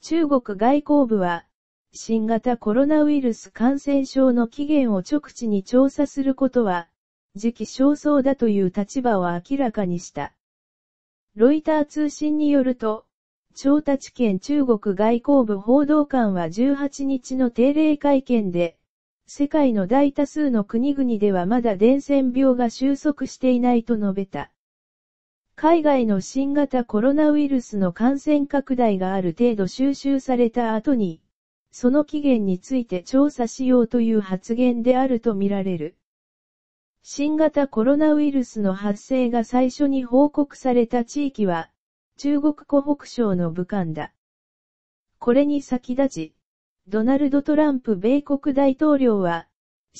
中国外交部は、新型コロナウイルス感染症の起源を直地に調査することは、時期尚早だという立場を明らかにした。ロイター通信によると、調達県中国外交部報道官は18日の定例会見で、世界の大多数の国々ではまだ伝染病が収束していないと述べた。海外の新型コロナウイルスの感染拡大がある程度収集された後に、その期限について調査しようという発言であるとみられる。新型コロナウイルスの発生が最初に報告された地域は、中国湖北省の武漢だ。これに先立ち、ドナルド・トランプ米国大統領は、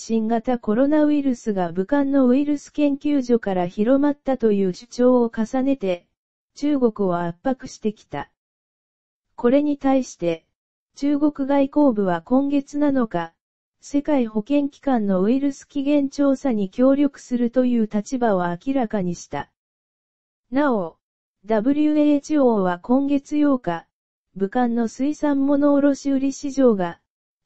新型コロナウイルスが武漢のウイルス研究所から広まったという主張を重ねて、中国を圧迫してきた。これに対して、中国外交部は今月7日、世界保健機関のウイルス起源調査に協力するという立場を明らかにした。なお、WHO は今月8日、武漢の水産物卸売市場が、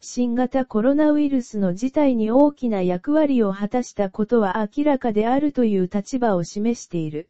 新型コロナウイルスの事態に大きな役割を果たしたことは明らかであるという立場を示している。